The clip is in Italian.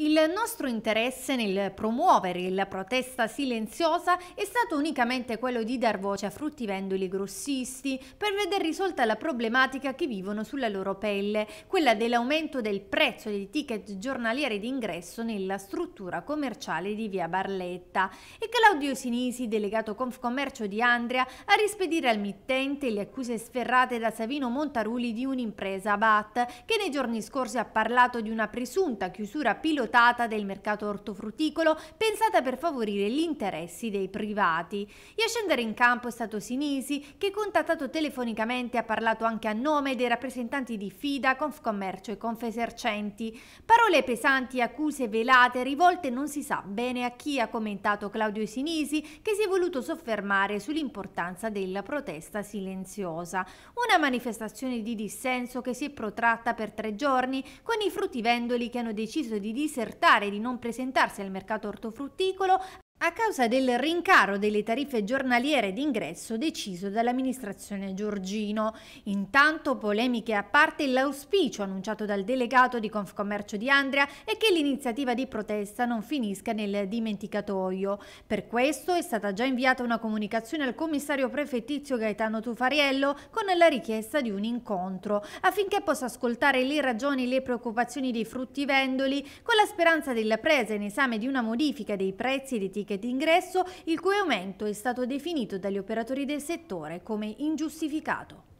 Il nostro interesse nel promuovere la protesta silenziosa è stato unicamente quello di dar voce a fruttivendoli grossisti per veder risolta la problematica che vivono sulla loro pelle, quella dell'aumento del prezzo dei ticket giornalieri d'ingresso nella struttura commerciale di via Barletta. E Claudio Sinisi, delegato Confcommercio di Andrea, a rispedire al mittente le accuse sferrate da Savino Montaruli di un'impresa BAT, che nei giorni scorsi ha parlato di una presunta chiusura pilota sottovalutata del mercato ortofrutticolo pensata per favorire gli interessi dei privati. E a scendere in campo è stato Sinisi che contattato telefonicamente ha parlato anche a nome dei rappresentanti di FIDA, Confcommercio e Confesercenti. Parole pesanti, accuse velate, rivolte non si sa bene a chi ha commentato Claudio Sinisi che si è voluto soffermare sull'importanza della protesta silenziosa. Una manifestazione di dissenso che si è protratta per tre giorni con i fruttivendoli che hanno deciso di disegnare disertare, di non presentarsi al mercato ortofrutticolo, a causa del rincaro delle tariffe giornaliere d'ingresso deciso dall'amministrazione Giorgino. Intanto polemiche a parte l'auspicio annunciato dal delegato di Confcommercio di Andrea è che l'iniziativa di protesta non finisca nel dimenticatoio. Per questo è stata già inviata una comunicazione al commissario prefettizio Gaetano Tufariello con la richiesta di un incontro affinché possa ascoltare le ragioni e le preoccupazioni dei fruttivendoli con la speranza della presa in esame di una modifica dei prezzi ed etichette ticket ingresso, il cui aumento è stato definito dagli operatori del settore come ingiustificato.